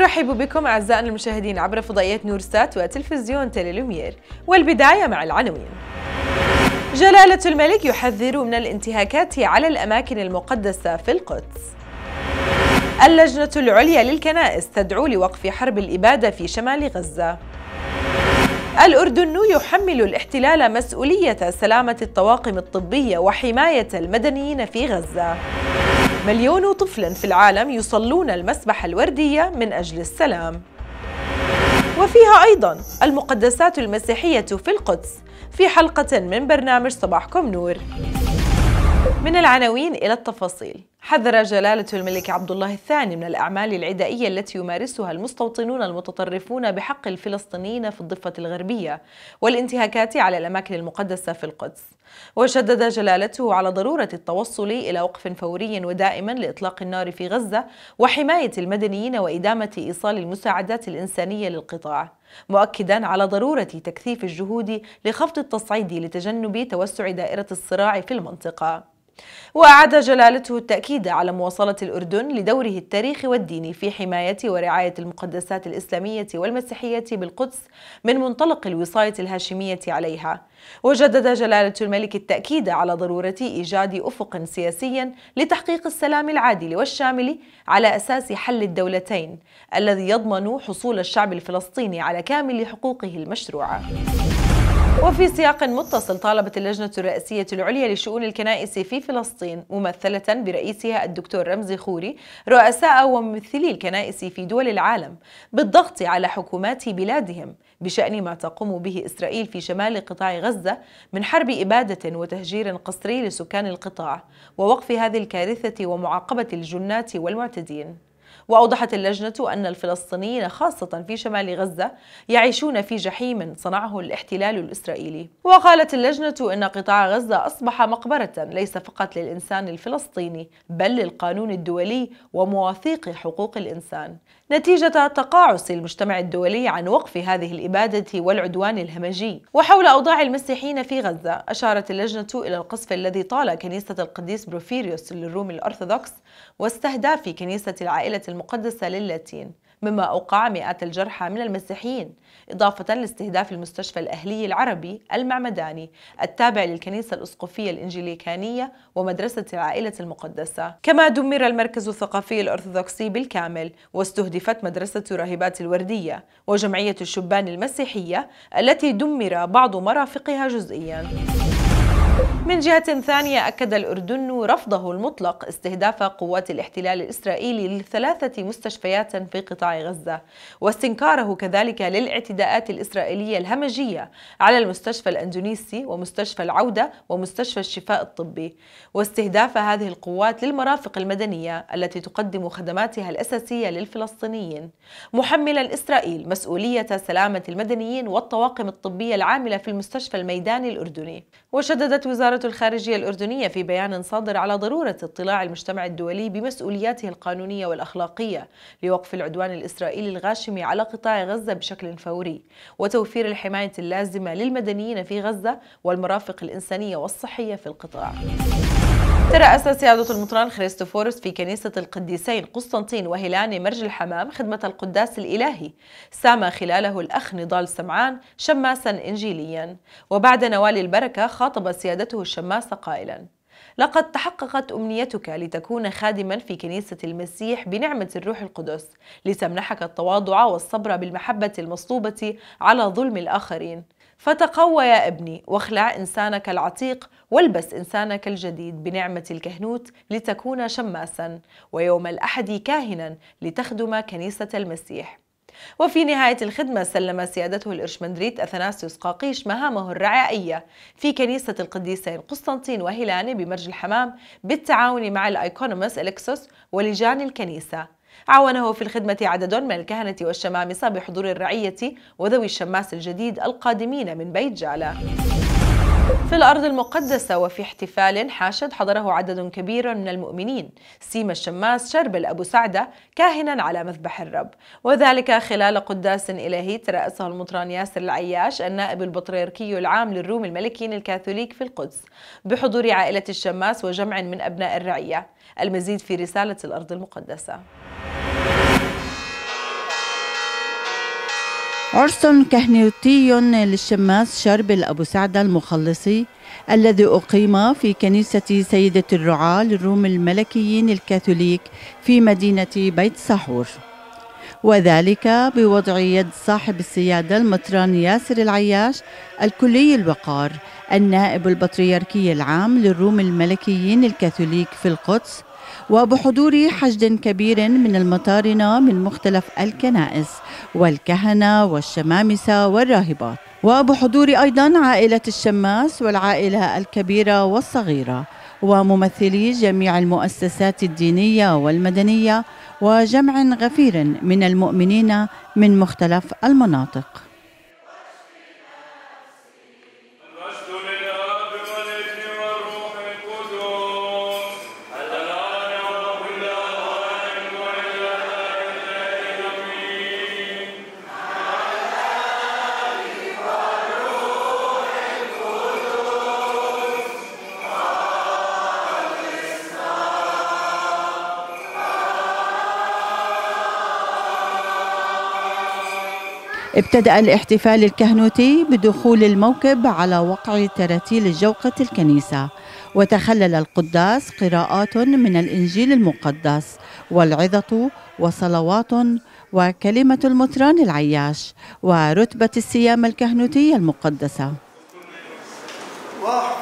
أرحب بكم أعزائنا المشاهدين عبر فضائيات سات وتلفزيون تليلومير والبداية مع العناوين جلالة الملك يحذر من الانتهاكات على الأماكن المقدسة في القدس اللجنة العليا للكنائس تدعو لوقف حرب الإبادة في شمال غزة الأردن يحمل الاحتلال مسؤولية سلامة الطواقم الطبية وحماية المدنيين في غزة مليون طفل في العالم يصلون المسبح الوردية من أجل السلام وفيها أيضا المقدسات المسيحية في القدس في حلقة من برنامج صباحكم نور من العناوين إلى التفاصيل حذر جلالة الملك عبد الله الثاني من الأعمال العدائية التي يمارسها المستوطنون المتطرفون بحق الفلسطينيين في الضفة الغربية والانتهاكات على الأماكن المقدسة في القدس وشدد جلالته على ضرورة التوصل إلى وقف فوري ودائم لإطلاق النار في غزة وحماية المدنيين وإدامة إيصال المساعدات الإنسانية للقطاع مؤكدا على ضرورة تكثيف الجهود لخفض التصعيد لتجنب توسع دائرة الصراع في المنطقة وأعاد جلالته التأكيد على مواصلة الأردن لدوره التاريخي والديني في حماية ورعاية المقدسات الإسلامية والمسيحية بالقدس من منطلق الوصاية الهاشمية عليها وجدد جلالة الملك التأكيد على ضرورة إيجاد أفق سياسي لتحقيق السلام العادل والشامل على أساس حل الدولتين الذي يضمن حصول الشعب الفلسطيني على كامل حقوقه المشروعة وفي سياق متصل طالبت اللجنة الرئاسية العليا لشؤون الكنائس في فلسطين ممثلة برئيسها الدكتور رمزي خوري رؤساء وممثلي الكنائس في دول العالم بالضغط على حكومات بلادهم بشأن ما تقوم به إسرائيل في شمال قطاع غزة من حرب إبادة وتهجير قسري لسكان القطاع ووقف هذه الكارثة ومعاقبة الجنات والمعتدين وأوضحت اللجنة أن الفلسطينيين خاصة في شمال غزة يعيشون في جحيم صنعه الاحتلال الإسرائيلي وقالت اللجنة أن قطاع غزة أصبح مقبرة ليس فقط للإنسان الفلسطيني بل للقانون الدولي ومواثيق حقوق الإنسان نتيجة تقاعس المجتمع الدولي عن وقف هذه الإبادة والعدوان الهمجي وحول أوضاع المسيحيين في غزة أشارت اللجنة إلى القصف الذي طال كنيسة القديس بروفيريوس للروم الأرثوذكس واستهداف كنيسة العائلة المقدسة للاتين مما أوقع مئات الجرحى من المسيحيين إضافة لاستهداف المستشفى الأهلي العربي المعمداني التابع للكنيسة الأسقفية الإنجليكانية ومدرسة العائلة المقدسة كما دمر المركز الثقافي الأرثوذكسي بالكامل واستهدفت مدرسة راهبات الوردية وجمعية الشبان المسيحية التي دمر بعض مرافقها جزئياً من جهة ثانية أكد الأردن رفضه المطلق استهداف قوات الاحتلال الإسرائيلي لثلاثة مستشفيات في قطاع غزة واستنكاره كذلك للاعتداءات الإسرائيلية الهمجية على المستشفى الأندونيسي ومستشفى العودة ومستشفى الشفاء الطبي واستهداف هذه القوات للمرافق المدنية التي تقدم خدماتها الأساسية للفلسطينيين محملا إسرائيل مسؤولية سلامة المدنيين والطواقم الطبية العاملة في المستشفى الميداني الأردني وشددت وزارة الخارجية الأردنية في بيان صادر على ضرورة اطلاع المجتمع الدولي بمسؤولياته القانونية والأخلاقية لوقف العدوان الإسرائيلي الغاشم على قطاع غزة بشكل فوري وتوفير الحماية اللازمة للمدنيين في غزة والمرافق الإنسانية والصحية في القطاع ترأس سيادة المطران خريستوفورس في كنيسة القديسين قسطنطين وهيلان مرج الحمام خدمة القداس الإلهي سام خلاله الأخ نضال سمعان شماسا إنجيليا وبعد نوال البركة خاطب سيادته الشماس قائلا لقد تحققت أمنيتك لتكون خادما في كنيسة المسيح بنعمة الروح القدس لتمنحك التواضع والصبر بالمحبة المصلوبة على ظلم الآخرين فتقوى يا ابني واخلع إنسانك العتيق والبس إنسانك الجديد بنعمة الكهنوت لتكون شماسا ويوم الأحد كاهنا لتخدم كنيسة المسيح وفي نهاية الخدمة سلم سيادته الإرشمندريت أثناسيوس قاقيش مهامه الرعائية في كنيسة القديسين قسطنطين وهيلاني بمرج الحمام بالتعاون مع الأيكونوموس إلكسوس ولجان الكنيسة عاونه في الخدمة عدد من الكهنة والشمامسة بحضور الرعية وذوي الشماس الجديد القادمين من بيت جالة في الأرض المقدسة وفي احتفال حاشد حضره عدد كبير من المؤمنين سيما الشماس شربل أبو سعدة كاهنا على مذبح الرب وذلك خلال قداس إلهي ترأسه المطران ياسر العياش النائب البطريركي العام للروم الملكيين الكاثوليك في القدس بحضور عائلة الشماس وجمع من أبناء الرعية المزيد في رسالة الأرض المقدسة عرس كهنوتي للشماس شربل أبو سعد المخلصي الذي أقيم في كنيسة سيدة الرعاة للروم الملكيين الكاثوليك في مدينة بيت سحور وذلك بوضع يد صاحب السيادة المطران ياسر العياش الكلي الوقار النائب البطريركي العام للروم الملكيين الكاثوليك في القدس وبحضور حشد كبير من المطارنة من مختلف الكنائس والكهنة والشمامسة والراهبات وبحضور أيضا عائلة الشماس والعائلة الكبيرة والصغيرة وممثلي جميع المؤسسات الدينية والمدنية وجمع غفير من المؤمنين من مختلف المناطق ابتدأ الاحتفال الكهنوتي بدخول الموكب على وقع تراتيل الجوقة الكنيسة وتخلل القداس قراءات من الإنجيل المقدس والعظة وصلوات وكلمة المطران العياش ورتبة السيام الكهنوتية المقدسة واحد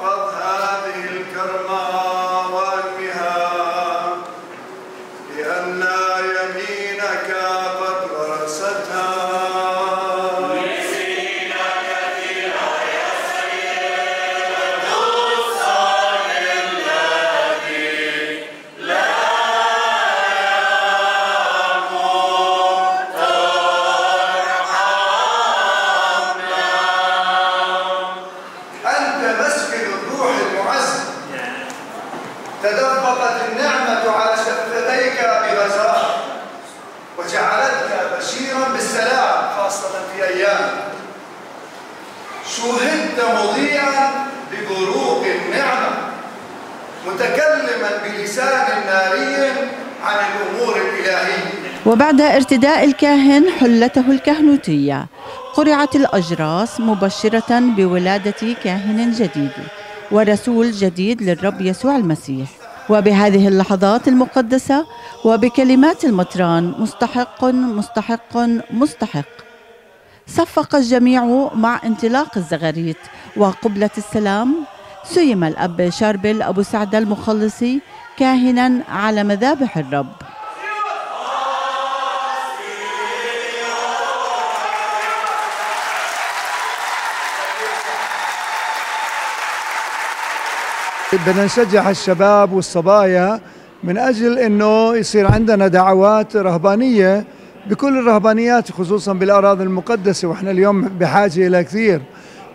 وبعد ارتداء الكاهن حلته الكهنوتية قرعت الأجراس مبشرة بولادة كاهن جديد ورسول جديد للرب يسوع المسيح وبهذه اللحظات المقدسة وبكلمات المطران مستحق مستحق مستحق صفق الجميع مع انطلاق الزغاريت وقبلة السلام سيم الأب شاربل أبو سعد المخلصي كاهنا على مذابح الرب بدنا نشجع الشباب والصبايا من أجل أنه يصير عندنا دعوات رهبانية بكل الرهبانيات خصوصا بالأراضي المقدسة وإحنا اليوم بحاجة إلى كثير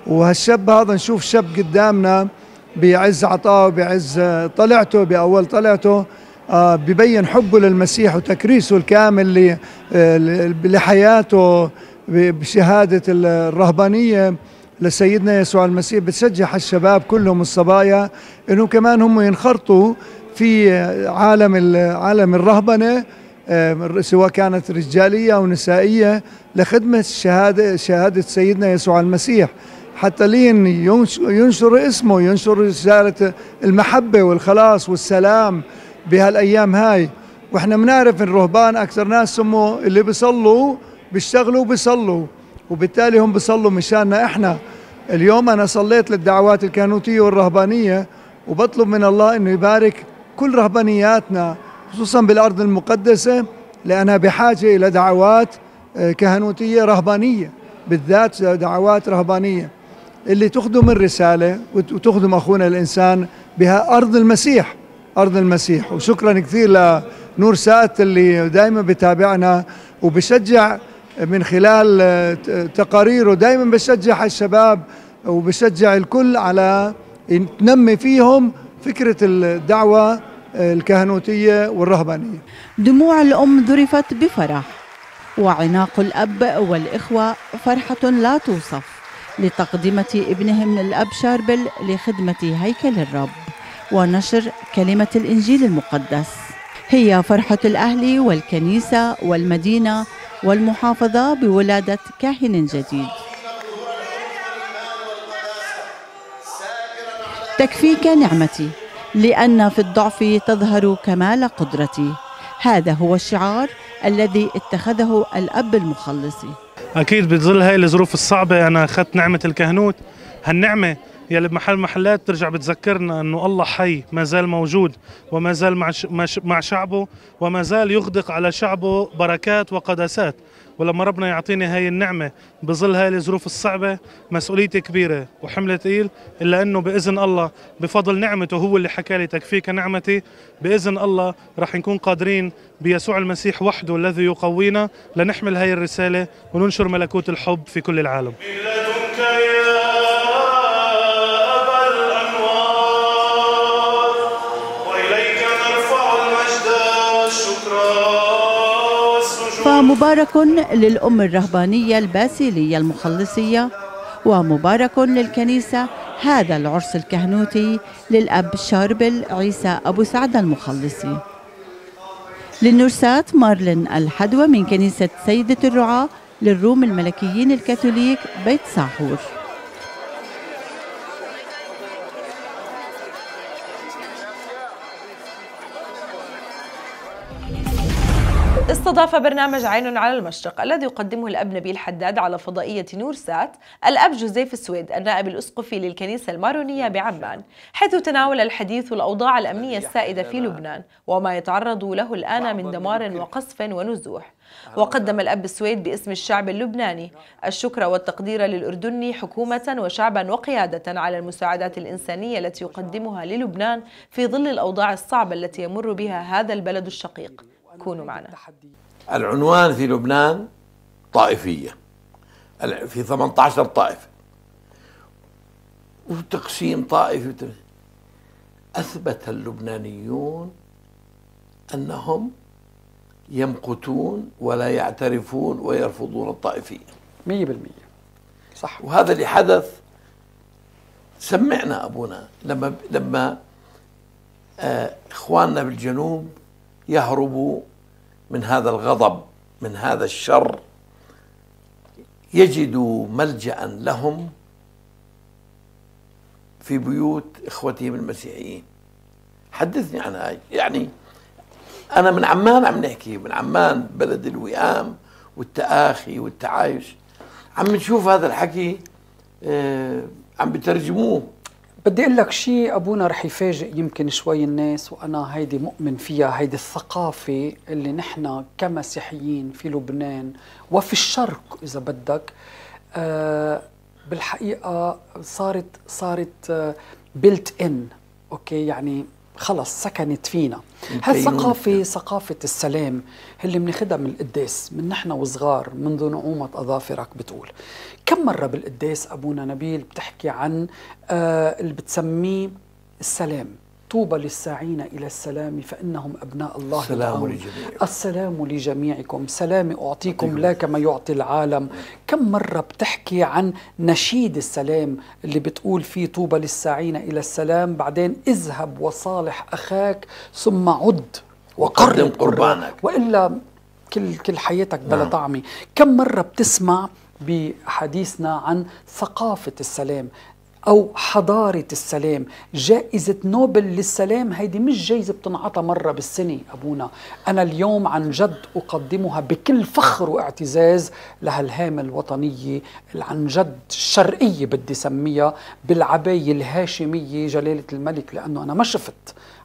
وهالشاب هذا نشوف شاب قدامنا بعز عطاه بعز طلعته بأول طلعته آه، ببين حبه للمسيح وتكريسه الكامل آه، لحياته بشهادة الرهبانية لسيدنا يسوع المسيح بتشجع الشباب كلهم الصبايا انه كمان هم ينخرطوا في عالم عالم الرهبنه آه، سواء كانت رجاليه او نسائيه لخدمه شهاده شهاده سيدنا يسوع المسيح حتى لين ينشر اسمه ينشر رساله المحبه والخلاص والسلام بهالايام هاي واحنا بنعرف الرهبان اكثر ناس هم اللي بيصلوا بيشتغلوا وبيصلوا وبالتالي هم بيصلوا مشاننا احنا اليوم انا صليت للدعوات الكهنوتيه والرهبانيه وبطلب من الله انه يبارك كل رهبانياتنا خصوصا بالارض المقدسه لانها بحاجه الى دعوات آه، كهنوتيه رهبانيه بالذات دعوات رهبانيه اللي تخدم الرساله وتخدم اخونا الانسان بها ارض المسيح ارض المسيح وشكرا كثير لنور سات اللي دائما بتابعنا وبشجع من خلال آه، تقاريره دائما بشجع الشباب وبشجع الكل على تنمي فيهم فكرة الدعوة آه، الكهنوتية والرهبانية دموع الأم ذرفت بفرح وعناق الأب والإخوة فرحة لا توصف لتقدمة ابنهم الأب شاربل لخدمة هيكل الرب ونشر كلمة الإنجيل المقدس هي فرحة الأهل والكنيسة والمدينة والمحافظة بولادة كاهن جديد تكفيك نعمتي لأن في الضعف تظهر كمال قدرتي هذا هو الشعار الذي اتخذه الأب المخلص أكيد بظل هاي الظروف الصعبة أنا أخذت نعمة الكهنوت هالنعمة يلي بمحل محلات ترجع بتذكرنا انه الله حي ما زال موجود وما زال مع مع شعبه وما زال يغدق على شعبه بركات وقدسات ولما ربنا يعطيني هاي النعمة بظل هاي الظروف الصعبة مسؤوليتي كبيرة وحملة ثقيل إلا أنه بإذن الله بفضل نعمته هو اللي حكى لي تكفيك نعمتي بإذن الله رح نكون قادرين بيسوع المسيح وحده الذي يقوينا لنحمل هاي الرسالة وننشر ملكوت الحب في كل العالم ومبارك للأم الرهبانية الباسيلية المخلصية ومبارك للكنيسة هذا العرس الكهنوتي للأب شاربل عيسى أبو سعد المخلصي للنرسات مارلين الحدوى من كنيسة سيدة الرعاة للروم الملكيين الكاثوليك بيت ساحور استضاف برنامج عين على المشرق الذي يقدمه الأب نبيل حداد على فضائية نور سات الأب جوزيف السويد النائب الأسقفي للكنيسة المارونية بعمان حيث تناول الحديث الأوضاع الأمنية السائدة في لبنان وما يتعرض له الآن من دمار وقصف ونزوح وقدم الأب السويد باسم الشعب اللبناني الشكر والتقدير للأردن حكومة وشعبا وقيادة على المساعدات الإنسانية التي يقدمها للبنان في ظل الأوضاع الصعبة التي يمر بها هذا البلد الشقيق كونوا معنا العنوان في لبنان طائفية في 18 طائفة وتقسيم طائفي أثبت اللبنانيون أنهم يمقتون ولا يعترفون ويرفضون الطائفية مية بالمية صح وهذا اللي حدث سمعنا أبونا لما لما آه، إخواننا بالجنوب يهربوا من هذا الغضب من هذا الشر يجدوا ملجا لهم في بيوت اخوتهم المسيحيين حدثني عن هاي يعني انا من عمان عم نحكي من عمان بلد الوئام والتآخي والتعايش عم نشوف هذا الحكي آه، عم بترجموه بدي اقول لك شيء ابونا رح يفاجئ يمكن شوي الناس وانا هيدي مؤمن فيها هيدي الثقافه اللي نحن كمسيحيين في لبنان وفي الشرق اذا بدك آه، بالحقيقه صارت صارت بيلت آه، ان اوكي يعني خلص سكنت فينا هالثقافة يعني؟ ثقافة السلام اللي بناخدها من القداس من نحن وصغار منذ نعومة أظافرك بتقول كم مرة بالقداس أبونا نبيل بتحكي عن آه اللي بتسميه السلام طوبى للساعين إلى السلام فإنهم أبناء الله السلام لجميعكم السلام لجميعكم سلامي أعطيكم لا كما يعطي العالم كم مرة بتحكي عن نشيد السلام اللي بتقول فيه طوبى للساعين إلى السلام بعدين اذهب وصالح أخاك ثم عد وقرب قربانك وإلا كل كل حياتك بلا نعم. طعمي كم مرة بتسمع بحديثنا عن ثقافة السلام أو حضارة السلام جائزة نوبل للسلام هيدي مش جائزة بتنعطى مرة بالسنة أبونا أنا اليوم عن جد أقدمها بكل فخر واعتزاز لهالهامة الوطنية اللي عن جد الشرقية بدي سميها بالعباية الهاشمية جلالة الملك لأنه أنا ما شفت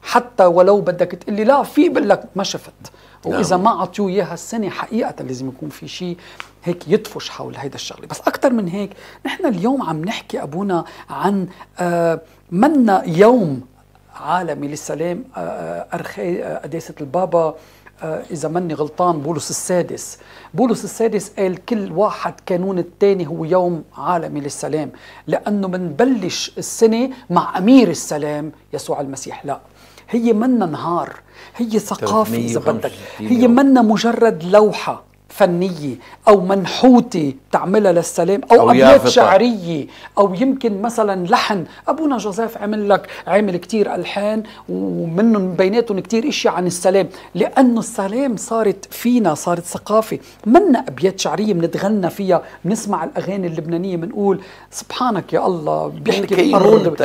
حتى ولو بدك تقلي لا في بقول لك ما شفت واذا نعم. ما اعطيوه اياها السنه حقيقه لازم يكون في شيء هيك يطفش حول هيدا الشغله بس اكثر من هيك نحن اليوم عم نحكي ابونا عن آه منا يوم عالمي للسلام آه, آه، ارخي آه قداسه البابا آه، إذا مني غلطان بولس السادس بولس السادس قال كل واحد كانون الثاني هو يوم عالمي للسلام لأنه بنبلش السنة مع أمير السلام يسوع المسيح لا هي منا نهار هي ثقافة إذا بدك هي منا مجرد لوحة فنية أو منحوتة تعملها للسلام أو, أو أبيات شعرية أو يمكن مثلا لحن أبونا جوزيف عمل لك عامل كتير ألحان ومنهم بيناتهم كتير إشي عن السلام لأنه السلام صارت فينا صارت ثقافة منا أبيات شعرية بنتغنى فيها بنسمع الأغاني اللبنانية بنقول سبحانك يا الله بيحكي بقرون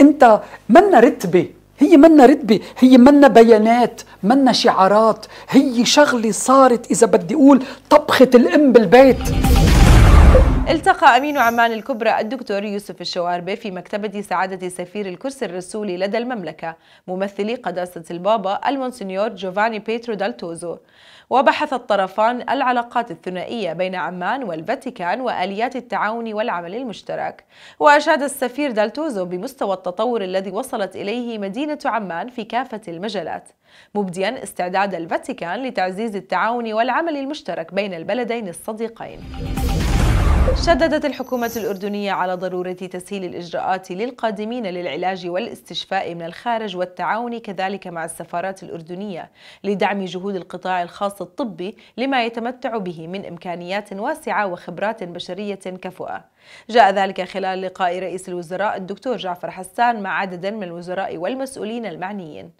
انت منا رتبه هي منا رتبة هي منا بيانات منا شعارات هي شغلة صارت إذا بدي أقول طبخة الأم بالبيت التقى أمين عمان الكبرى الدكتور يوسف الشواربي في مكتبة سعادة سفير الكرسي الرسولي لدى المملكة ممثلي قداسة البابا المونسنيور جوفاني بيترو دالتوزو وبحث الطرفان العلاقات الثنائية بين عمان والفاتيكان وآليات التعاون والعمل المشترك وأشاد السفير دالتوزو بمستوى التطور الذي وصلت إليه مدينة عمان في كافة المجالات مبديا استعداد الفاتيكان لتعزيز التعاون والعمل المشترك بين البلدين الصديقين شددت الحكومة الأردنية على ضرورة تسهيل الإجراءات للقادمين للعلاج والاستشفاء من الخارج والتعاون كذلك مع السفارات الأردنية لدعم جهود القطاع الخاص الطبي لما يتمتع به من إمكانيات واسعة وخبرات بشرية كفؤة جاء ذلك خلال لقاء رئيس الوزراء الدكتور جعفر حسان مع عدد من الوزراء والمسؤولين المعنيين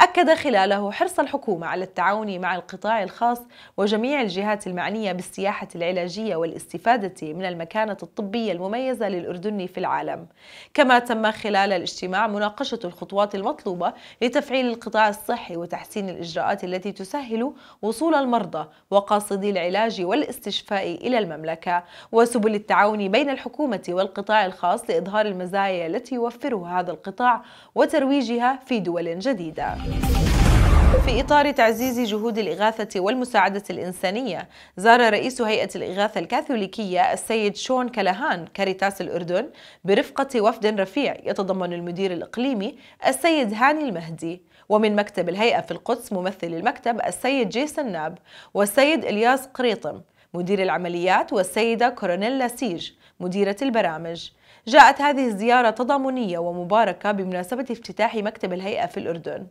أكد خلاله حرص الحكومة على التعاون مع القطاع الخاص وجميع الجهات المعنية بالسياحة العلاجية والاستفادة من المكانة الطبية المميزة للأردن في العالم كما تم خلال الاجتماع مناقشة الخطوات المطلوبة لتفعيل القطاع الصحي وتحسين الإجراءات التي تسهل وصول المرضى وقاصدي العلاج والاستشفاء إلى المملكة وسبل التعاون بين الحكومة والقطاع الخاص لإظهار المزايا التي يوفرها هذا القطاع وترويجها في دول جديدة في إطار تعزيز جهود الإغاثة والمساعدة الإنسانية زار رئيس هيئة الإغاثة الكاثوليكية السيد شون كالهان كاريتاس الأردن برفقة وفد رفيع يتضمن المدير الإقليمي السيد هاني المهدي ومن مكتب الهيئة في القدس ممثل المكتب السيد جيسون ناب والسيد إلياس قريطم مدير العمليات والسيدة كورونيلا سيج مديرة البرامج جاءت هذه الزيارة تضامنية ومباركة بمناسبة افتتاح مكتب الهيئة في الأردن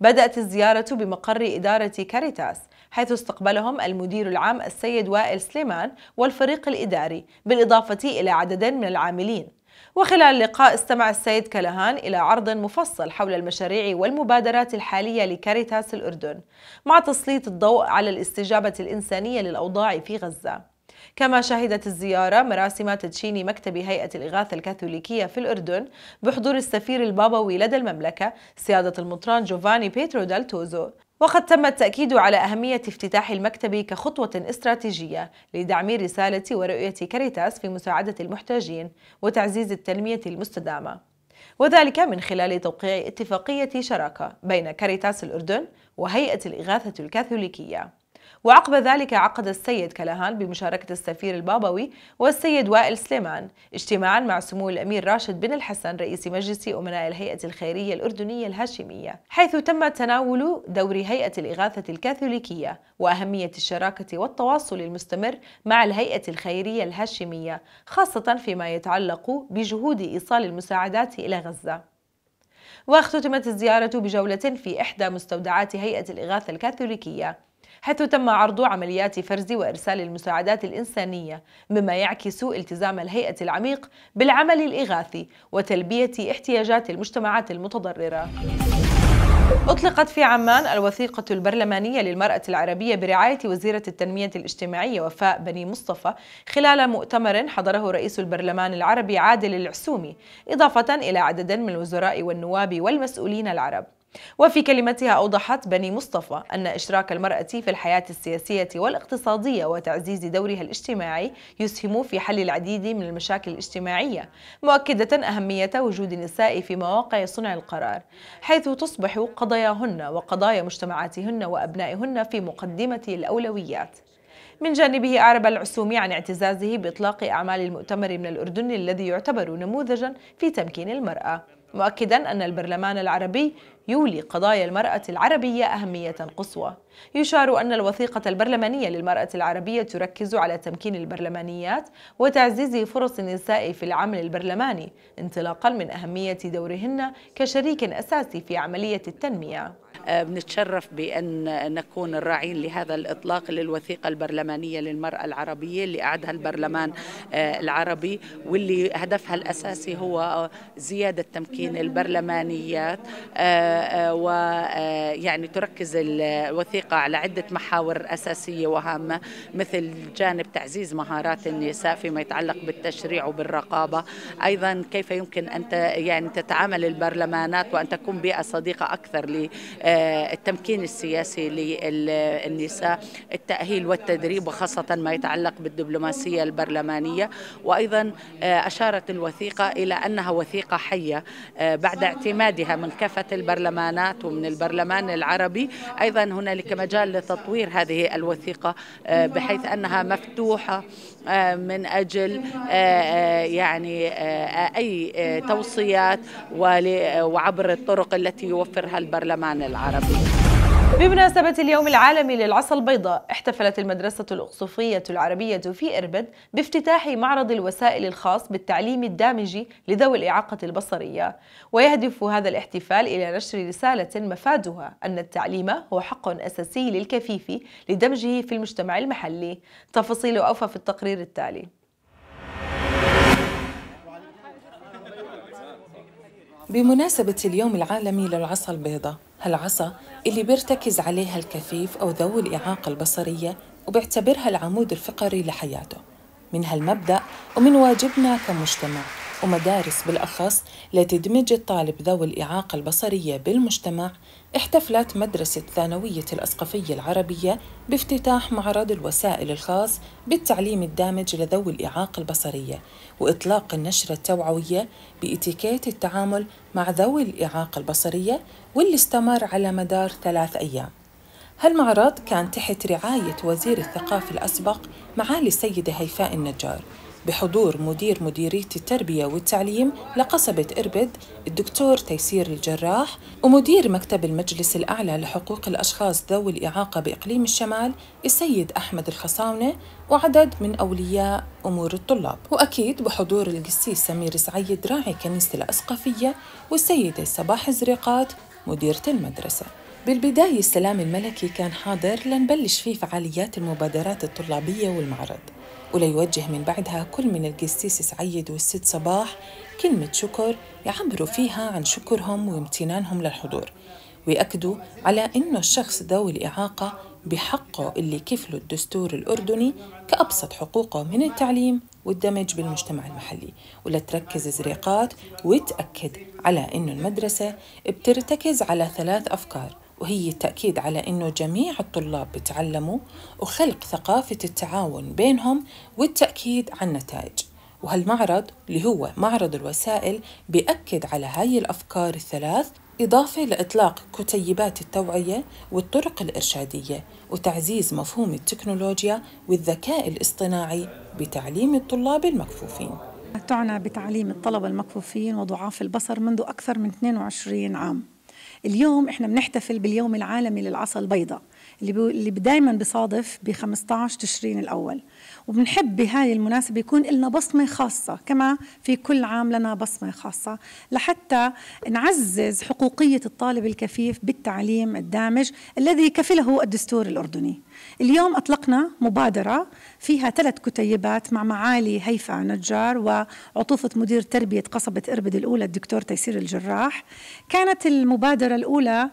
بدأت الزيارة بمقر إدارة كاريتاس حيث استقبلهم المدير العام السيد وائل سليمان والفريق الإداري بالإضافة إلى عدد من العاملين وخلال اللقاء استمع السيد كلهان إلى عرض مفصل حول المشاريع والمبادرات الحالية لكاريتاس الأردن مع تسليط الضوء على الاستجابة الإنسانية للأوضاع في غزة كما شهدت الزيارة مراسم تدشين مكتب هيئة الإغاثة الكاثوليكية في الأردن بحضور السفير البابوي لدى المملكة سيادة المطران جوفاني بيترو دالتوزو وقد تم التأكيد على أهمية افتتاح المكتب كخطوة استراتيجية لدعم رسالة ورؤية كاريتاس في مساعدة المحتاجين وتعزيز التنمية المستدامة وذلك من خلال توقيع اتفاقية شراكة بين كاريتاس الأردن وهيئة الإغاثة الكاثوليكية وعقب ذلك عقد السيد كلهان بمشاركة السفير البابوي والسيد وائل سليمان اجتماعا مع سمو الأمير راشد بن الحسن رئيس مجلس أمناء الهيئة الخيرية الأردنية الهاشمية حيث تم تناول دور هيئة الإغاثة الكاثوليكية وأهمية الشراكة والتواصل المستمر مع الهيئة الخيرية الهاشمية خاصة فيما يتعلق بجهود إيصال المساعدات إلى غزة واختتمت الزيارة بجولة في إحدى مستودعات هيئة الإغاثة الكاثوليكية حيث تم عرض عمليات فرز وإرسال المساعدات الإنسانية مما يعكس التزام الهيئة العميق بالعمل الإغاثي وتلبية احتياجات المجتمعات المتضررة أطلقت في عمان الوثيقة البرلمانية للمرأة العربية برعاية وزيرة التنمية الاجتماعية وفاء بني مصطفى خلال مؤتمر حضره رئيس البرلمان العربي عادل العسومي إضافة إلى عدد من الوزراء والنواب والمسؤولين العرب وفي كلمتها أوضحت بني مصطفى أن إشراك المرأة في الحياة السياسية والاقتصادية وتعزيز دورها الاجتماعي يسهم في حل العديد من المشاكل الاجتماعية مؤكدة أهمية وجود النساء في مواقع صنع القرار حيث تصبح قضاياهن وقضايا مجتمعاتهن وأبنائهن في مقدمة الأولويات من جانبه أعرب العسومي عن اعتزازه بإطلاق أعمال المؤتمر من الأردن الذي يعتبر نموذجا في تمكين المرأة مؤكدا أن البرلمان العربي يولي قضايا المرأة العربية أهمية قصوى يشار أن الوثيقة البرلمانية للمرأة العربية تركز على تمكين البرلمانيات وتعزيز فرص النساء في العمل البرلماني انطلاقا من أهمية دورهن كشريك أساسي في عملية التنمية آه، بنتشرف بأن نكون الراعين لهذا الإطلاق للوثيقة البرلمانية للمرأة العربية اللي أعدها البرلمان آه، العربي واللي هدفها الأساسي هو زيادة تمكين البرلمانيات آه، ويعني تركز الوثيقة على عدة محاور أساسية وهامة مثل جانب تعزيز مهارات النساء فيما يتعلق بالتشريع وبالرقابة أيضا كيف يمكن أن يعني تتعامل البرلمانات وأن تكون بيئة صديقة أكثر التمكين السياسي للنساء التأهيل والتدريب وخاصة ما يتعلق بالدبلوماسية البرلمانية وأيضا آه، أشارت الوثيقة إلى أنها وثيقة حية آه، بعد اعتمادها من كافة البرلمانات ومن البرلمان العربي أيضا هنالك مجال لتطوير هذه الوثيقة آه، بحيث أنها مفتوحة آه، من اجل آه، آه، يعني اي توصيات وعبر الطرق التي يوفرها البرلمان العربي بمناسبة اليوم العالمي للعصا البيضاء احتفلت المدرسة الأقصفية العربية في إربد بافتتاح معرض الوسائل الخاص بالتعليم الدامجي لذوي الإعاقة البصرية ويهدف هذا الاحتفال إلى نشر رسالة مفادها أن التعليم هو حق أساسي للكفيف لدمجه في المجتمع المحلي تفاصيل أوفى في التقرير التالي بمناسبة اليوم العالمي للعصا البيضاء هالعصا اللي بيرتكز عليها الكفيف أو ذوي الإعاقة البصرية وبيعتبرها العمود الفقري لحياته من هالمبدأ ومن واجبنا كمجتمع ومدارس بالأخص لتدمج الطالب ذوي الإعاقة البصرية بالمجتمع احتفلت مدرسة ثانوية الأسقفية العربية بافتتاح معرض الوسائل الخاص بالتعليم الدامج لذوي الإعاقة البصرية وإطلاق النشرة التوعوية بإتيكيت التعامل مع ذوي الإعاقة البصرية واللي استمر على مدار ثلاث أيام هالمعرض كان تحت رعاية وزير الثقافة الأسبق معالي السيدة هيفاء النجار بحضور مدير مديرية التربية والتعليم لقصبة إربد الدكتور تيسير الجراح ومدير مكتب المجلس الأعلى لحقوق الأشخاص ذوي الإعاقة بإقليم الشمال السيد أحمد الخصاونة وعدد من أولياء أمور الطلاب وأكيد بحضور القسيس سمير سعيد راعي كنيسة الأسقفية والسيدة صباح زريقات مديرة المدرسة بالبداية السلام الملكي كان حاضر لنبلش فيه فعاليات المبادرات الطلابية والمعرض وليوجه من بعدها كل من القسيس سعيد والست صباح كلمة شكر يعبروا فيها عن شكرهم وامتنانهم للحضور ويأكدوا على أنه الشخص ذوي الإعاقة بحقه اللي كفله الدستور الأردني كأبسط حقوقه من التعليم والدمج بالمجتمع المحلي ولتركز زريقات وتأكد على أنه المدرسة بترتكز على ثلاث أفكار وهي التأكيد على أنه جميع الطلاب بتعلموا وخلق ثقافة التعاون بينهم والتأكيد على النتائج وهالمعرض اللي هو معرض الوسائل بيأكد على هاي الأفكار الثلاث إضافة لإطلاق كتيبات التوعية والطرق الإرشادية وتعزيز مفهوم التكنولوجيا والذكاء الاصطناعي بتعليم الطلاب المكفوفين تعنى بتعليم الطلبة المكفوفين وضعاف البصر منذ أكثر من 22 عام اليوم احنا بنحتفل باليوم العالمي للعصا البيضاء اللي بي... اللي دائما بصادف ب 15 تشرين الاول وبنحب بهاي المناسبه يكون لنا بصمه خاصه كما في كل عام لنا بصمه خاصه لحتى نعزز حقوقيه الطالب الكفيف بالتعليم الدامج الذي كفله الدستور الاردني اليوم اطلقنا مبادره فيها ثلاث كتيبات مع معالي هيفا نجار وعطوفة مدير تربية قصبة إربد الأولى الدكتور تيسير الجراح كانت المبادرة الأولى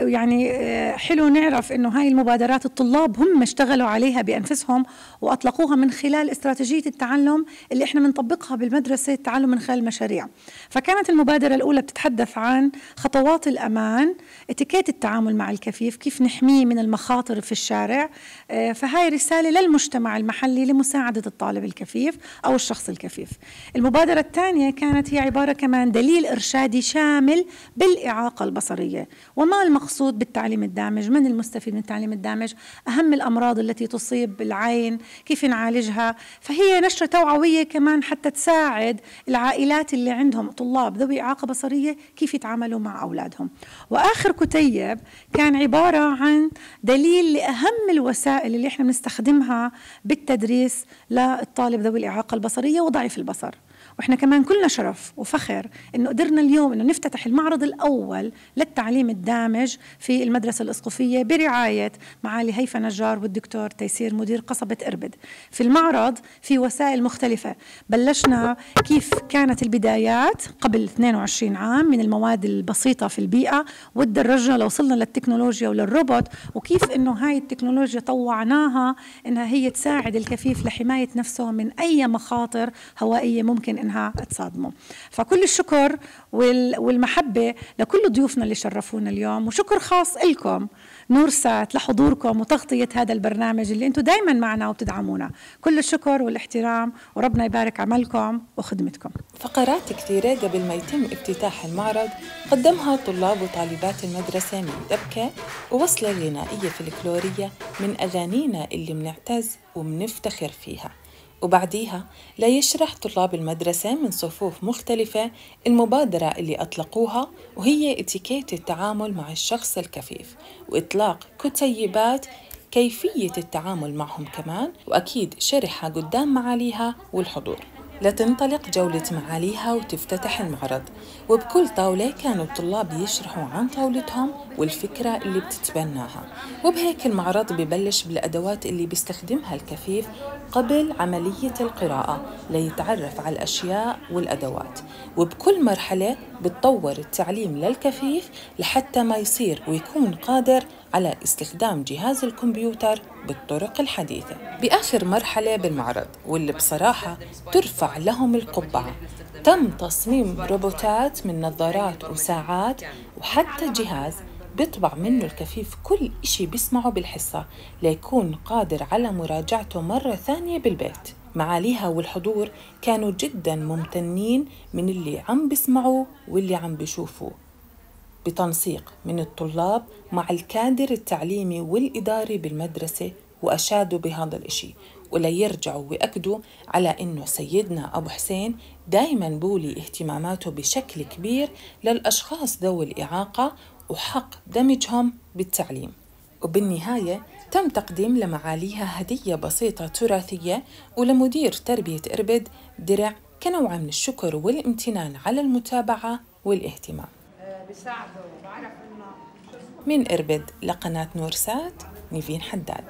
يعني آه، حلو نعرف أنه هاي المبادرات الطلاب هم اشتغلوا عليها بأنفسهم وأطلقوها من خلال استراتيجية التعلم اللي إحنا بنطبقها بالمدرسة التعلم من خلال المشاريع فكانت المبادرة الأولى بتتحدث عن خطوات الأمان اتيكيت التعامل مع الكفيف كيف نحميه من المخاطر في الشارع آه، فهاي رسالة للمجتمع المحلي لمساعدة الطالب الكفيف أو الشخص الكفيف المبادرة الثانية كانت هي عبارة كمان دليل إرشادي شامل بالإعاقة البصرية وما المقصود بالتعليم الدامج من المستفيد من التعليم الدامج أهم الأمراض التي تصيب بالعين كيف نعالجها فهي نشرة توعوية كمان حتى تساعد العائلات اللي عندهم طلاب ذوي إعاقة بصرية كيف يتعاملوا مع أولادهم وآخر كتيب كان عبارة عن دليل لأهم الوسائل اللي احنا بنستخدمها بالتدريس للطالب ذوي الإعاقة البصرية وضعيف البصر واحنا كمان كلنا شرف وفخر انه قدرنا اليوم انه نفتتح المعرض الاول للتعليم الدامج في المدرسه الاسقفيه برعايه معالي هيفا نجار والدكتور تيسير مدير قصبه اربد في المعرض في وسائل مختلفه بلشنا كيف كانت البدايات قبل 22 عام من المواد البسيطه في البيئه وتدرجنا لوصلنا للتكنولوجيا وللروبوت وكيف انه هاي التكنولوجيا طوعناها انها هي تساعد الكفيف لحمايه نفسه من اي مخاطر هوائيه ممكن انها تصادمه فكل الشكر والمحبه لكل ضيوفنا اللي شرفونا اليوم وشكر خاص لكم نور سات لحضوركم وتغطيه هذا البرنامج اللي انتم دائما معنا وبتدعمونا كل الشكر والاحترام وربنا يبارك عملكم وخدمتكم فقرات كثيره قبل ما يتم افتتاح المعرض قدمها طلاب وطالبات المدرسه من دبكه ووصله غنائيه فلكلوريه من اغانينا اللي بنعتز وبنفتخر فيها وبعديها ليشرح طلاب المدرسة من صفوف مختلفة المبادرة اللي أطلقوها وهي اتيكيت التعامل مع الشخص الكفيف وإطلاق كتيبات كيفية التعامل معهم كمان وأكيد شرحها قدام معاليها والحضور لتنطلق جولة معاليها وتفتتح المعرض وبكل طاولة كانوا الطلاب يشرحوا عن طاولتهم والفكرة اللي بتتبناها وبهيك المعرض ببلش بالأدوات اللي بيستخدمها الكفيف قبل عملية القراءة ليتعرف على الأشياء والأدوات وبكل مرحلة بتطور التعليم للكفيف لحتى ما يصير ويكون قادر على استخدام جهاز الكمبيوتر بالطرق الحديثة بآخر مرحلة بالمعرض واللي بصراحة ترفع لهم القبعة تم تصميم روبوتات من نظارات وساعات وحتى جهاز بيطبع منه الكفيف كل إشي بيسمعه بالحصة ليكون قادر على مراجعته مرة ثانية بالبيت معاليها والحضور كانوا جدا ممتنين من اللي عم بيسمعوا واللي عم بيشوفوه بتنسيق من الطلاب مع الكادر التعليمي والإداري بالمدرسة وأشادوا بهذا الإشي وليرجعوا ويأكدوا على إنه سيدنا أبو حسين دايما بولي اهتماماته بشكل كبير للأشخاص ذوي الإعاقة وحق دمجهم بالتعليم وبالنهاية تم تقديم لمعاليها هدية بسيطة تراثية ولمدير تربية إربد درع كنوع من الشكر والامتنان على المتابعة والاهتمام بيساعده وبعرف انه من اربد لقناه نورسات نيفين حداد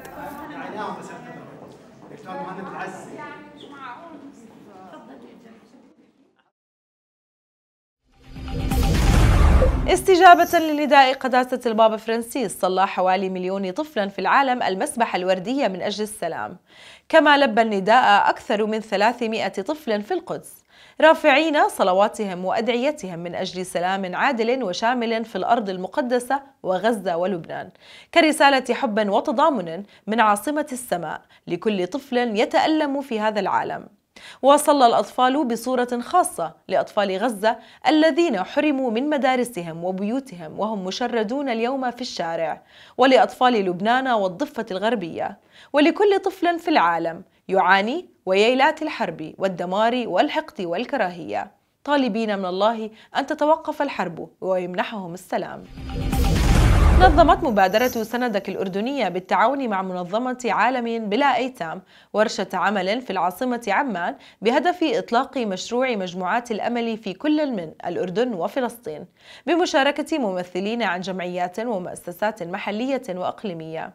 استجابة للنداء قداسة البابا فرانسيس صلى حوالي مليون طفل في العالم المسبحة الوردية من أجل السلام كما لبى النداء أكثر من 300 طفل في القدس رافعين صلواتهم وأدعيتهم من أجل سلام عادل وشامل في الأرض المقدسة وغزة ولبنان كرسالة حب وتضامن من عاصمة السماء لكل طفل يتألم في هذا العالم وصلى الأطفال بصورة خاصة لأطفال غزة الذين حرموا من مدارسهم وبيوتهم وهم مشردون اليوم في الشارع ولأطفال لبنان والضفة الغربية ولكل طفل في العالم يعاني ويلات الحرب والدمار والحقد والكراهية طالبين من الله أن تتوقف الحرب ويمنحهم السلام نظمت مبادرة سندك الأردنية بالتعاون مع منظمة عالم بلا أيتام ورشة عمل في العاصمة عمان بهدف إطلاق مشروع مجموعات الأمل في كل من الأردن وفلسطين بمشاركة ممثلين عن جمعيات ومؤسسات محلية وأقليمية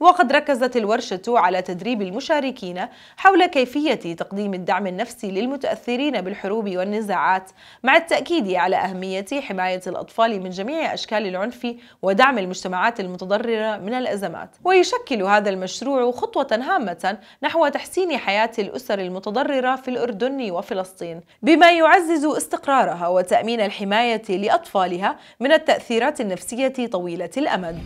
وقد ركزت الورشة على تدريب المشاركين حول كيفية تقديم الدعم النفسي للمتأثرين بالحروب والنزاعات مع التأكيد على أهمية حماية الأطفال من جميع أشكال العنف ودعم المجتمعات المتضررة من الأزمات ويشكل هذا المشروع خطوة هامة نحو تحسين حياة الأسر المتضررة في الأردن وفلسطين بما يعزز استقرارها وتأمين الحماية لأطفالها من التأثيرات النفسية طويلة الأمد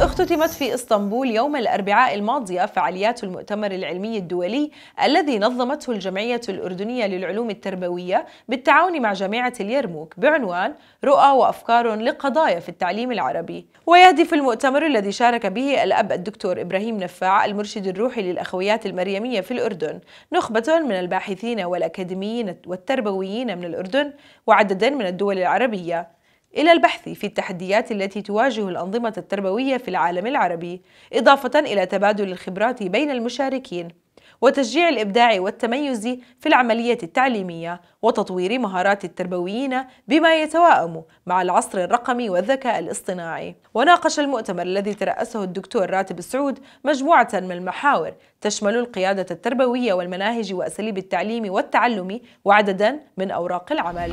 اختتمت في اسطنبول يوم الأربعاء الماضية فعاليات المؤتمر العلمي الدولي الذي نظمته الجمعية الأردنية للعلوم التربوية بالتعاون مع جامعة اليرموك بعنوان رؤى وأفكار لقضايا في التعليم العربي ويهدف المؤتمر الذي شارك به الأب الدكتور إبراهيم نفاع المرشد الروحي للأخويات المريمية في الأردن نخبة من الباحثين والأكاديميين والتربويين من الأردن وعدد من الدول العربية إلى البحث في التحديات التي تواجه الأنظمة التربوية في العالم العربي، إضافة إلى تبادل الخبرات بين المشاركين، وتشجيع الإبداع والتميز في العملية التعليمية، وتطوير مهارات التربويين بما يتواءم مع العصر الرقمي والذكاء الاصطناعي. وناقش المؤتمر الذي ترأسه الدكتور راتب السعود مجموعة من المحاور تشمل القيادة التربوية والمناهج وأساليب التعليم والتعلم وعددا من أوراق العمل.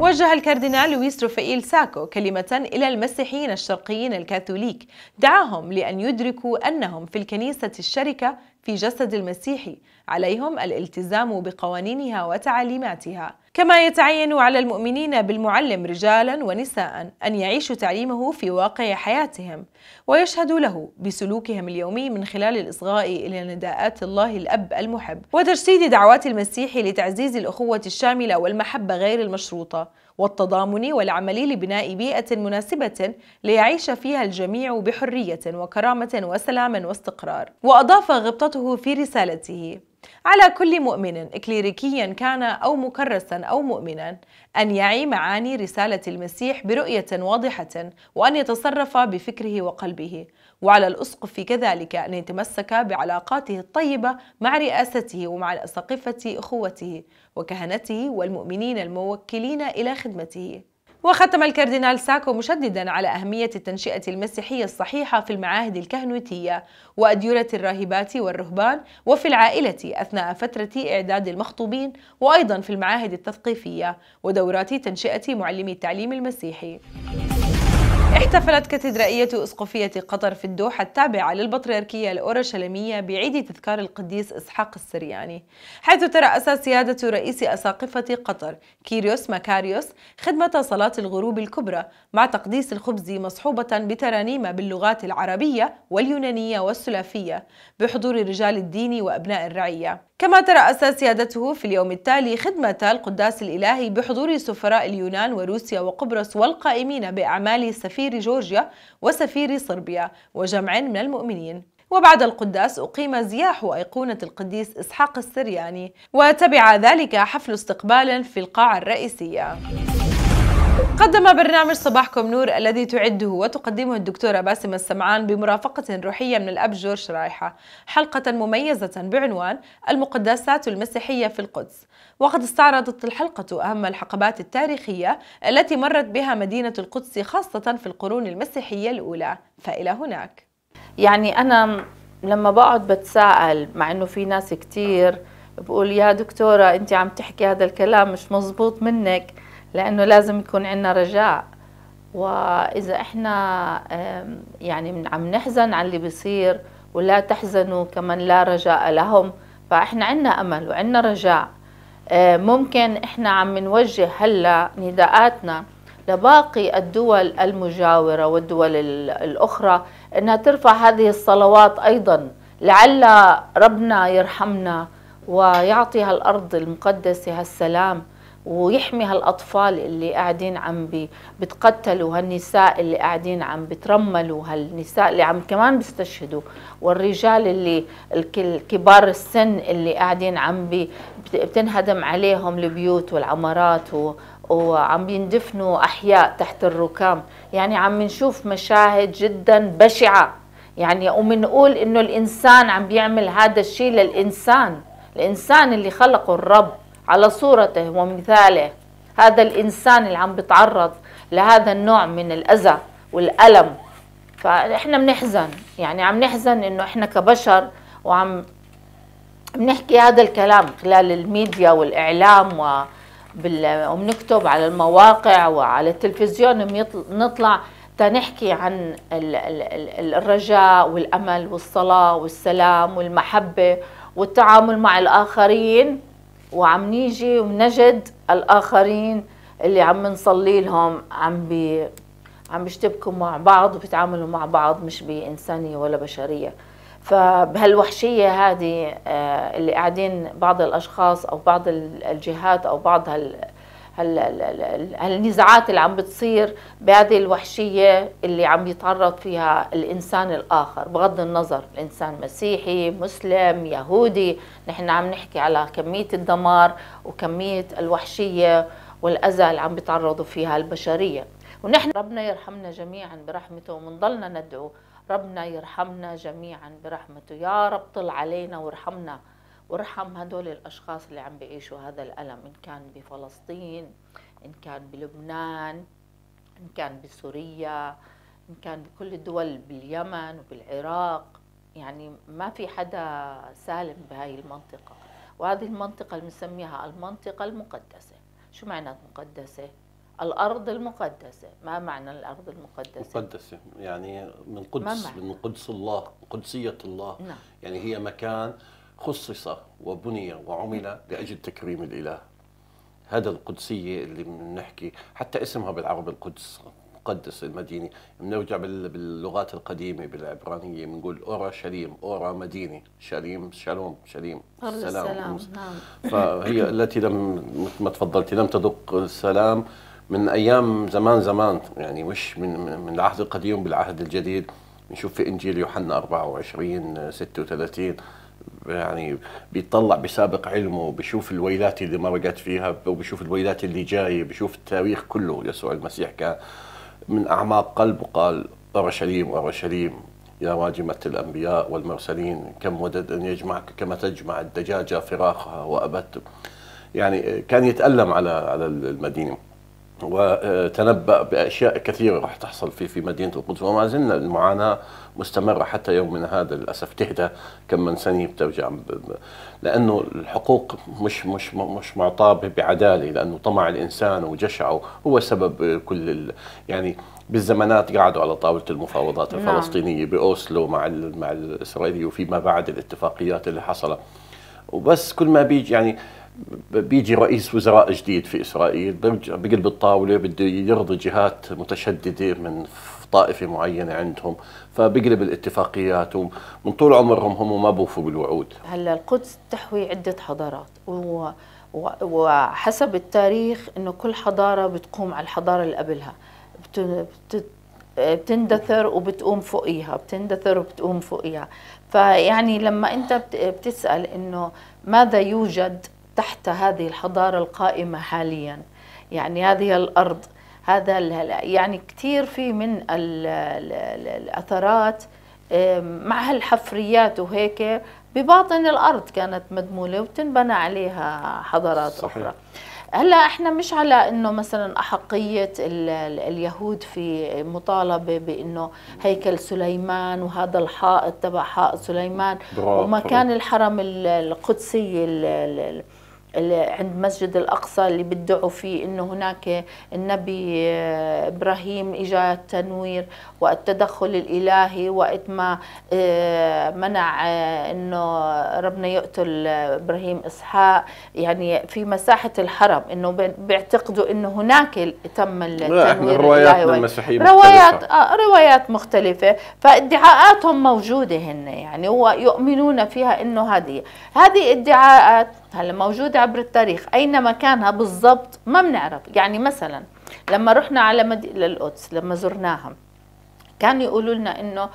وجه الكاردينال لويس روفائيل ساكو كلمة إلى المسيحيين الشرقيين الكاثوليك دعاهم لأن يدركوا أنهم في الكنيسة الشركة في جسد المسيح عليهم الالتزام بقوانينها وتعاليماتها كما يتعين على المؤمنين بالمعلم رجالا ونساء أن يعيشوا تعليمه في واقع حياتهم ويشهدوا له بسلوكهم اليومي من خلال الإصغاء إلى نداءات الله الأب المحب وتجسيد دعوات المسيح لتعزيز الأخوة الشاملة والمحبة غير المشروطة والتضامن والعمل لبناء بيئة مناسبة ليعيش فيها الجميع بحرية وكرامة وسلام واستقرار وأضاف غبطته في رسالته على كل مؤمن إكليريكيا كان أو مكرسا أو مؤمنا أن يعي معاني رسالة المسيح برؤية واضحة وأن يتصرف بفكره وقلبه وعلى الأسقف كذلك أن يتمسك بعلاقاته الطيبة مع رئاسته ومع الأساقفة أخوته وكهنته والمؤمنين الموكلين إلى خدمته وختم الكاردينال ساكو مشددا على أهمية التنشئة المسيحية الصحيحة في المعاهد الكهنوتية وأديرة الراهبات والرهبان وفي العائلة أثناء فترة إعداد المخطوبين وأيضا في المعاهد التثقيفية ودورات تنشئة معلمي التعليم المسيحي. احتفلت كاتدرائية إسقفية قطر في الدوحة التابعة للبطريركية الاورشليمية بعيد تذكار القديس إسحاق السرياني حيث ترأس سيادة رئيس أساقفة قطر كيريوس ماكاريوس خدمة صلاة الغروب الكبرى مع تقديس الخبز مصحوبة بترانيم باللغات العربية واليونانية والسلافية بحضور رجال الدين وأبناء الرعية كما ترأس سيادته في اليوم التالي خدمة القداس الإلهي بحضور سفراء اليونان وروسيا وقبرص والقائمين بأعمال سفير جورجيا وسفير صربيا وجمع من المؤمنين وبعد القداس أقيم زياح أيقونة القديس إسحاق السرياني وتبع ذلك حفل استقبال في القاعة الرئيسية قدم برنامج صباحكم نور الذي تعده وتقدمه الدكتورة باسم السمعان بمرافقة روحية من الأب جورج رايحه حلقة مميزة بعنوان المقدسات المسيحية في القدس وقد استعرضت الحلقة أهم الحقبات التاريخية التي مرت بها مدينة القدس خاصة في القرون المسيحية الأولى فإلى هناك يعني أنا لما بقعد بتساءل مع أنه في ناس كتير بقول يا دكتورة أنت عم تحكي هذا الكلام مش مزبوط منك لأنه لازم يكون عندنا رجاء وإذا إحنا يعني عم نحزن على اللي بيصير ولا تحزنوا كمان لا رجاء لهم فإحنا عندنا أمل وعندنا رجاء آه، ممكن إحنا عم نوجه هلا نداءاتنا لباقي الدول المجاورة والدول الأخرى أنها ترفع هذه الصلوات أيضا لعل ربنا يرحمنا ويعطي هالأرض المقدسة هالسلام ويحمي هالاطفال اللي قاعدين عم بتقتلوا هالنساء اللي قاعدين عم بترملوا هالنساء اللي عم كمان بيستشهدوا والرجال اللي الكبار السن اللي قاعدين عم بتنهدم عليهم البيوت والعمارات و وعم بيندفنوا احياء تحت الركام يعني عم نشوف مشاهد جدا بشعه يعني وبنقول انه الانسان عم بيعمل هذا الشيء للانسان الانسان اللي خلقه الرب على صورته ومثاله هذا الإنسان اللي عم بتعرض لهذا النوع من الأذى والألم فإحنا بنحزن يعني عم نحزن إنه إحنا كبشر وعم بنحكي هذا الكلام خلال الميديا والإعلام و بال... وبنكتب على المواقع وعلى التلفزيون بنطلع تنحكي عن الرجاء والأمل والصلاة والسلام والمحبة والتعامل مع الآخرين وعم نيجي ونجد الاخرين اللي عم نصلي لهم عم بي عم بيشتبكوا مع بعض وبيتعاملوا مع بعض مش بإنسانية ولا بشرية فبهالوحشية هذه آه، اللي قاعدين بعض الأشخاص أو بعض الجهات أو بعض هال هالنزاعات اللي عم بتصير بهذه الوحشية اللي عم يتعرض فيها الإنسان الآخر بغض النظر الإنسان مسيحي مسلم يهودي نحن عم نحكي على كمية الدمار وكمية الوحشية والأذى اللي عم بيتعرضوا فيها البشرية ونحن ربنا يرحمنا جميعا برحمته ومنضلنا ندعو ربنا يرحمنا جميعا برحمته يا رب طل علينا وارحمنا وارحم هدول الأشخاص اللي عم بيعيشوا هذا الألم إن كان بفلسطين إن كان بلبنان إن كان بسوريا إن كان بكل الدول باليمن وبالعراق يعني ما في حدا سالم بهاي المنطقة وهذه المنطقة اللي بنسميها المنطقة المقدسة شو معنى مقدسة؟ الأرض المقدسة ما معنى الأرض المقدسة؟ مقدسة يعني من قدس من قدس الله قدسية الله نعم. يعني هي مكان خصص وبني وعمل لاجل تكريم الاله هذا القدسيه اللي بنحكي حتى اسمها بالعربي القدس مقدس المدينه بنرجع باللغات القديمه بالعبرانيه بنقول اورا شليم اورا مدينه شليم شالوم شليم السلام, السلام. نعم. فهي التي لم مثل ما تفضلتي لم تدق السلام من ايام زمان زمان يعني مش من من العهد القديم بالعهد الجديد بنشوف في انجيل يوحنا 24 36 يعني بيطلع بسابق علمه بيشوف الويلات اللي مرقت فيها وبيشوف الويلات اللي جايه بيشوف التاريخ كله يسوع المسيح كان من اعماق قلبه قال اورشليم اورشليم يا راجمة الأنبياء والمرسلين كم ودد أن يجمعك كما تجمع الدجاجة فراخها وأبت يعني كان يتألم على على المدينة وتنبأ بأشياء كثيرة راح تحصل في في مدينة القدس وما زلنا المعاناة مستمرة حتى يومنا هذا للأسف تهدى كم من سنة بترجع لأنه الحقوق مش مش مش معطاة بعدالة لأنه طمع الإنسان وجشعه هو سبب كل يعني بالزمانات قعدوا على طاولة المفاوضات نعم. الفلسطينية بأوسلو مع مع الإسرائيلي وفيما بعد الاتفاقيات اللي حصلت وبس كل ما بيجي يعني بيجي رئيس وزراء جديد في اسرائيل بقلب الطاوله بده يرضي جهات متشدده من طائفه معينه عندهم فبقلب الاتفاقيات ومن طول عمرهم هم ما بوفوا بالوعود هلا القدس تحوي عده حضارات و... و... وحسب التاريخ انه كل حضاره بتقوم على الحضاره اللي قبلها بت... بت... بتندثر وبتقوم فوقيها بتندثر وبتقوم فوقيها فيعني لما انت بت... بتسال انه ماذا يوجد تحت هذه الحضارة القائمة حاليا يعني هذه الأرض هذا يعني كثير في من الأثرات مع هالحفريات وهيك بباطن الأرض كانت مدمولة وتنبنى عليها حضارات صحيح. أخرى هلا احنا مش على انه مثلا احقيه اليهود في مطالبه بانه هيكل سليمان وهذا الحائط تبع حائط سليمان ومكان الحرم القدسي عند مسجد الأقصى اللي بدعوا فيه أنه هناك النبي آه، إبراهيم إجا التنوير والتدخل الإلهي وقت ما آه، منع آه، أنه ربنا يقتل إبراهيم إسحاق يعني في مساحة الحرم أنه بيعتقدوا أنه هناك تم التنوير الإلهي المسيحية روايات مختلفة. آه روايات مختلفة فادعاءاتهم موجودة هن يعني ويؤمنون فيها أنه هذه هذه ادعاءات هلا موجودة عبر التاريخ أين مكانها بالضبط ما بنعرف يعني مثلا لما رحنا على مدينة للقدس لما زرناها كانوا يقولوا لنا إنه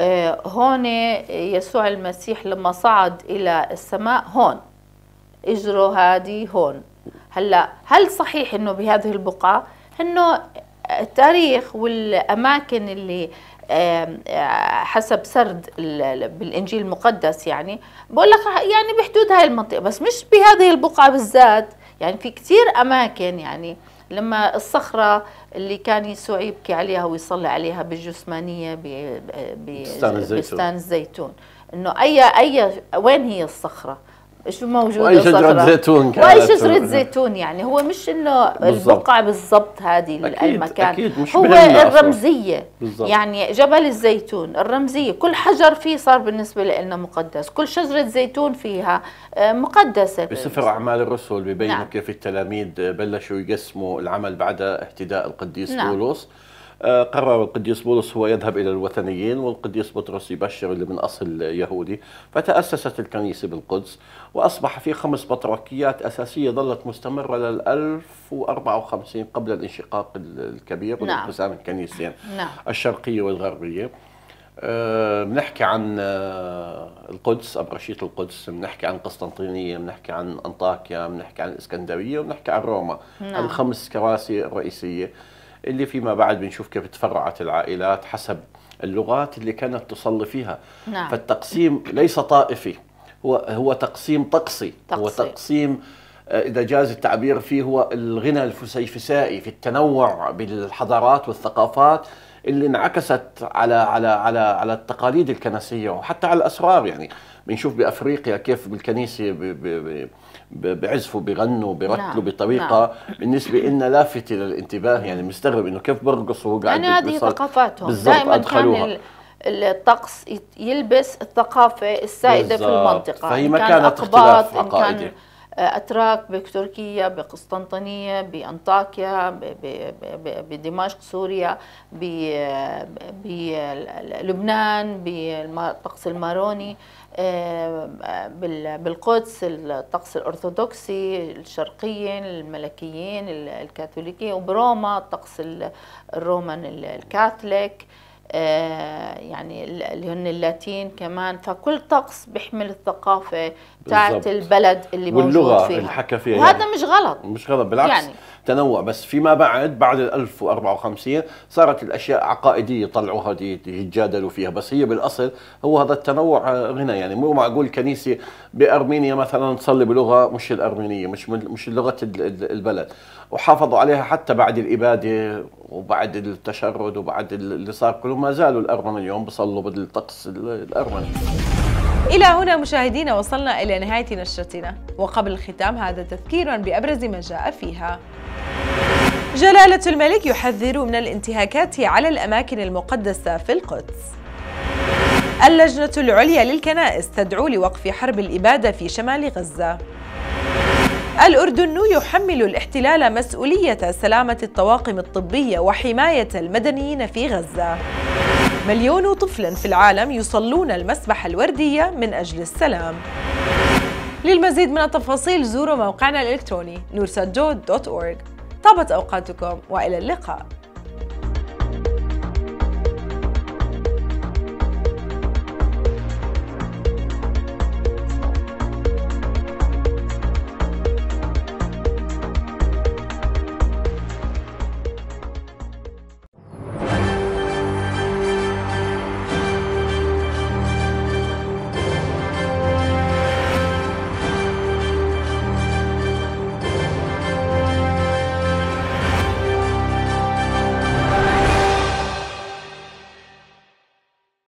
آه، هون يسوع المسيح لما صعد إلى السماء هون اجره هادي هون هلا هل صحيح انه بهذه البقعه انه التاريخ والاماكن اللي آه، حسب سرد بالانجيل المقدس يعني بقول لك يعني بحدود هاي المنطقه بس مش بهذه البقعه بالذات يعني في كثير اماكن يعني لما الصخرة اللي كان يسوع يبكي عليها ويصلي عليها بالجسمانية بستان الزيتون, الزيتون. انه اي اي وين هي الصخرة؟ شو موجود واي شجره زيتون كانت واي شجره زيتون يعني هو مش انه البقعه بالضبط هذه المكان أكيد مش هو الرمزيه بالزبط. يعني جبل الزيتون الرمزيه كل حجر فيه صار بالنسبه لنا مقدس كل شجره زيتون فيها آه، مقدسه بسفر اعمال الرسل ببينوا نعم. كيف التلاميذ بلشوا يقسموا العمل بعد اهتداء القديس نعم. بولس قرر القديس بولس هو يذهب إلى الوثنيين والقديس بطرس يبشر اللي من أصل يهودي فتأسست الكنيسة بالقدس وأصبح في خمس بطركيات أساسية ظلت مستمرة لل 1054 قبل الانشقاق الكبير نعم. وانقسام الكنيستين نعم. الشرقية والغربية آه، بنحكي عن آه، القدس أبرشية القدس بنحكي عن قسطنطينية بنحكي عن أنطاكيا بنحكي عن الإسكندرية وبنحكي عن روما نعم. الخمس كراسي الرئيسية اللي فيما بعد بنشوف كيف تفرعت العائلات حسب اللغات اللي كانت تصلي فيها نعم. فالتقسيم ليس طائفي هو هو تقسيم طقسي, طقسي. هو تقسيم آه، إذا جاز التعبير فيه هو الغنى الفسيفسائي في التنوع بالحضارات والثقافات اللي انعكست على على على على التقاليد الكنسيه وحتى على الاسرار يعني بنشوف بافريقيا كيف بالكنيسه بعزفوا بغنوا بيرتلوا نعم، بطريقه نعم. بالنسبه لنا لافته للانتباه يعني مستغرب انه كيف برقصوا وقاعدين يعني هذه ثقافاتهم دائما كان الطقس يلبس الثقافه السائده بالزبط. في المنطقه فهي ما كانت اختلاف عقائدي أتراك بتركيا بقسطنطينية بأنطاكيا بدمشق سوريا بلبنان بالطقس الماروني بالقدس الطقس الأرثوذكسي الشرقيين الملكيين الكاثوليكيين وبروما الطقس الرومان الكاثوليك آه، يعني اللي هن اللاتين كمان فكل طقس بيحمل الثقافه بتاعت البلد اللي واللغة موجود فيها اللي حكى فيها وهذا يعني مش غلط مش غلط بالعكس يعني تنوع بس فيما بعد بعد ال 1054 صارت الاشياء عقائديه طلعوها يتجادلوا فيها بس هي بالاصل هو هذا التنوع آه، غنى يعني مو معقول كنيسه بارمينيا مثلا تصلي بلغه مش الارمينيه مش مش لغه البلد وحافظوا عليها حتى بعد الإبادة وبعد التشرد وبعد اللي صار كله ما زالوا الأرمن اليوم بصلوا بالطقس الأرمني إلى هنا مشاهدينا وصلنا إلى نهاية نشرتنا وقبل الختام هذا تذكير بأبرز ما جاء فيها جلالة الملك يحذر من الانتهاكات على الأماكن المقدسة في القدس اللجنة العليا للكنائس تدعو لوقف حرب الإبادة في شمال غزة الأردن يحمل الاحتلال مسؤولية سلامة الطواقم الطبية وحماية المدنيين في غزة مليون طفل في العالم يصلون المسبح الوردية من أجل السلام للمزيد من التفاصيل زوروا موقعنا الإلكتروني nursatjo.org طابت أوقاتكم وإلى اللقاء